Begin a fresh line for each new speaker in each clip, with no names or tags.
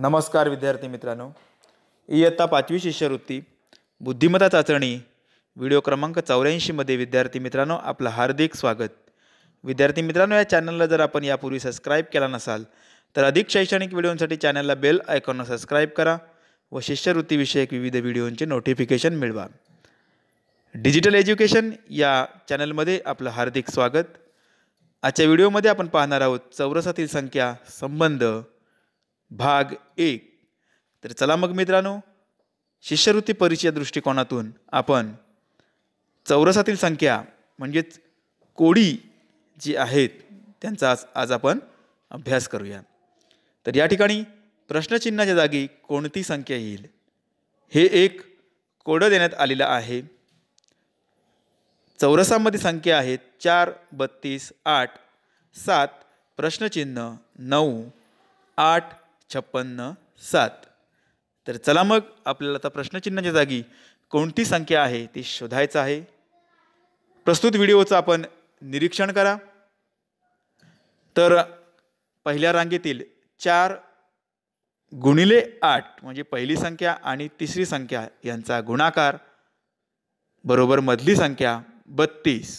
नमस्कार विद्यार्थी मित्रांनो इयत्ता पाचवी शिष्यवृत्ती बुद्धिमत्ता चाचणी व्हिडिओ क्रमांक चौऱ्याऐंशीमध्ये विद्यार्थी मित्रांनो आपलं हार्दिक स्वागत विद्यार्थी मित्रांनो या चॅनलला जर आपण यापूर्वी सबस्क्राईब केला नसाल तर अधिक शैक्षणिक व्हिडिओंसाठी चॅनलला बेल ऐकॉन सबस्क्राईब करा व शिष्यवृत्तीविषयक विविध व्हिडिओंचे नोटिफिकेशन मिळवा डिजिटल एज्युकेशन या चॅनलमध्ये आपलं हार्दिक स्वागत आजच्या व्हिडिओमध्ये आपण पाहणार आहोत चौरसातील संख्या संबंध भाग एक तर चला मग मित्रांनो शिष्यवृत्ती परीक्षेच्या दृष्टिकोनातून आपण चौरसातील संख्या म्हणजेच कोडी जी आहेत त्यांचा आज आज आपण अभ्यास करूया तर या ठिकाणी प्रश्नचिन्हाच्या जागी कोणती संख्या येईल हे एक कोडं देण्यात आलेलं आहे चौरसामध्ये संख्या आहेत चार बत्तीस आठ सात प्रश्नचिन्ह नऊ आठ छप्पन्न सात तर चला मग आपल्याला आता प्रश्नचिन्हाच्या जागी कोणती संख्या आहे ती शोधायचं आहे प्रस्तुत व्हिडिओचं आपण निरीक्षण करा तर पहिल्या रांगेतील चार गुणिले आठ म्हणजे पहिली संख्या आणि तिसरी संख्या यांचा गुणाकार बरोबर मधली संख्या बत्तीस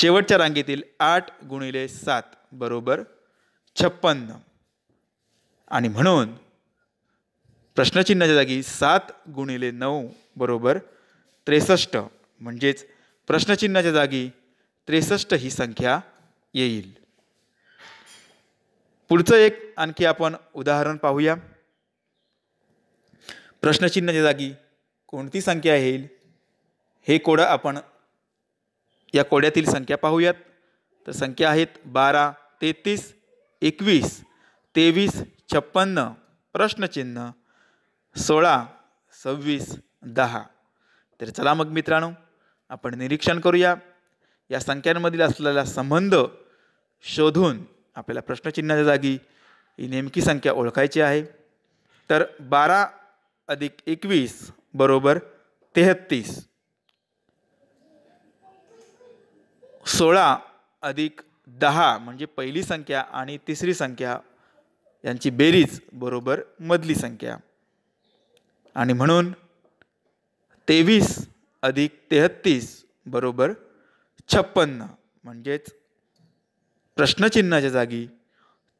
शेवटच्या रांगेतील आठ गुणिले सात बरोबर छप्पन्न आणि म्हणून प्रश्नचिन्हाच्या जागी सात गुणिले नऊ बरोबर त्रेसष्ट म्हणजेच प्रश्नचिन्हाच्या जागी त्रेसष्ट ही संख्या येईल पुढचं एक आणखी आपण उदाहरण पाहूया प्रश्नचिन्हाच्या जागी कोणती संख्या येईल हे कोडं आपण या कोड्यातील संख्या पाहूयात तर संख्या आहेत बारा तेहतीस एकवीस तेवीस छप्पन्न प्रश्नचिन्ह सोळा सव्वीस दहा तर चला मग मित्रांनो आपण निरीक्षण करूया या संख्यांमधील असलेला संबंध शोधून आपल्याला प्रश्नचिन्हाच्या जागी ही नेमकी संख्या ओळखायची आहे तर बारा अधिक एकवीस बरोबर तेहत्तीस सोळा अधिक दहा म्हणजे पहिली संख्या आणि तिसरी संख्या यांची बेरीज बरोबर मधली संख्या आणि म्हणून तेवीस अधिक तेहत्तीस बरोबर छप्पन्न म्हणजेच प्रश्नचिन्हाच्या जागी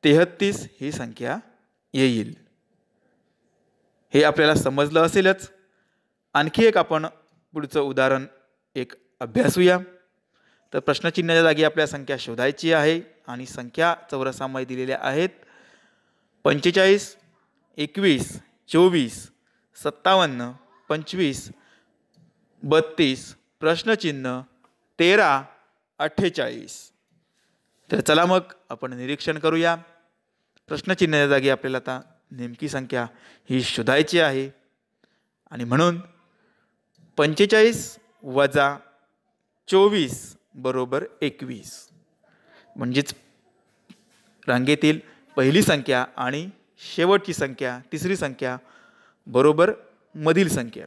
तेहत्तीस ही संख्या येईल हे आपल्याला समजलं असेलच आणखी एक आपण पुढचं उदाहरण एक अभ्यासूया तर प्रश्नचिन्हाच्या जागी आपल्या संख्या शोधायची आहे आणि संख्या चौरसामध्ये दिलेल्या आहेत पंचेचाळीस एकवीस चोवीस सत्तावन्न पंचवीस बत्तीस प्रश्नचिन्ह तेरा अठ्ठेचाळीस तर चला मग आपण निरीक्षण करूया प्रश्नचिन्हाच्या जागी आपल्याला आता नेमकी संख्या ही शोधायची आहे आणि म्हणून पंचेचाळीस वजा चोवीस बरोबर एकवीस म्हणजेच रांगेतील पहिली संख्या आणि शेवटची संख्या तिसरी संख्या बरोबर मधील संख्या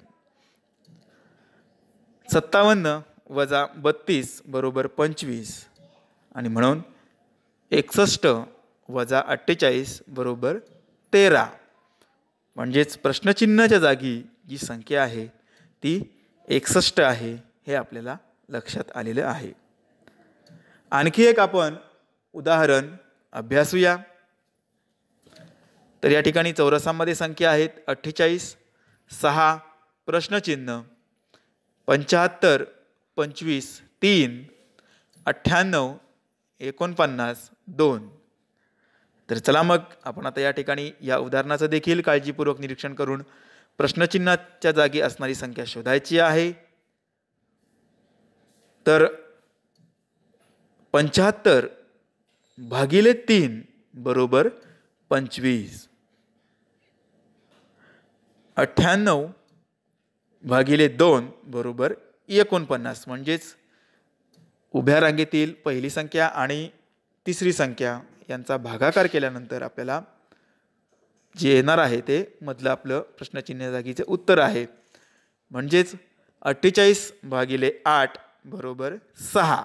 सत्तावन्न वजा बत्तीस बरोबर पंचवीस आणि म्हणून एकसष्ट वजा अठ्ठेचाळीस बरोबर तेरा म्हणजेच प्रश्नचिन्हाच्या जागी जी संख्या आहे ती एकसष्ट आहे हे आपल्याला लक्षात आलेलं आहे आणखी एक आपण उदाहरण अभ्यासूया तर या ठिकाणी चौरसामध्ये संख्या आहेत अठ्ठेचाळीस सहा प्रश्नचिन्ह पंच्याहत्तर पंचवीस तीन अठ्ठ्याण्णव एकोणपन्नास दोन तर चला मग आपण आता या ठिकाणी या उदाहरणाचं देखील काळजीपूर्वक निरीक्षण करून प्रश्नचिन्हाच्या जागी असणारी संख्या शोधायची आहे तर पंच्याहत्तर भागिले तीन बरोबर पंचवीस अठ्ठ्याण्णव भागिले दोन बरोबर एकोणपन्नास म्हणजेच उभ्या रांगेतील पहिली संख्या आणि तिसरी संख्या यांचा भागाकार केल्यानंतर आपल्याला जे येणार आहे ते मधलं आपलं प्रश्नचिन्ह जागीचं उत्तर आहे म्हणजेच अठ्ठेचाळीस भागिले आठ बरोबर सहा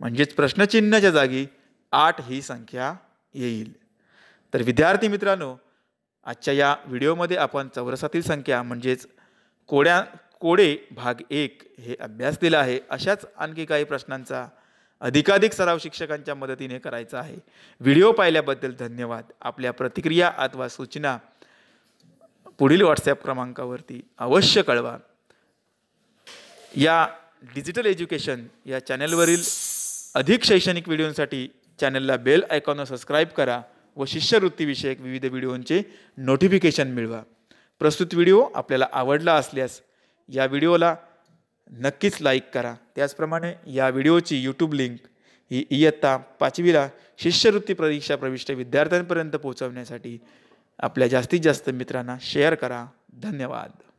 म्हणजेच प्रश्नचिन्हाच्या जागी आठ ही संख्या येईल तर विद्यार्थी मित्रांनो आजच्या या व्हिडिओमध्ये आपण चौरसातील संख्या म्हणजेच कोड्या कोडे भाग एक हे अभ्यास दिला आहे अशाच आणखी काही प्रश्नांचा अधिकाधिक सराव शिक्षकांच्या मदतीने करायचा आहे व्हिडिओ पाहिल्याबद्दल धन्यवाद आपल्या प्रतिक्रिया अथवा सूचना पुढील व्हॉट्सॲप क्रमांकावरती अवश्य कळवा या डिजिटल एज्युकेशन या चॅनलवरील अधिक शैक्षणिक व्हिडिओंसाठी चॅनलला बेल आयकॉनवर सबस्क्राईब करा व शिष्यवृत्तीविषयक विविध व्हिडिओंचे नोटिफिकेशन मिळवा प्रस्तुत व्हिडिओ आपल्याला आवडला असल्यास या व्हिडिओला नक्कीच लाईक करा त्याचप्रमाणे या व्हिडिओची यूट्यूब लिंक ही इयत्ता पाचवीला शिष्यवृत्ती परीक्षा प्रविष्ट विद्यार्थ्यांपर्यंत पोहोचवण्यासाठी आपल्या जास्तीत जास्त मित्रांना शेअर करा धन्यवाद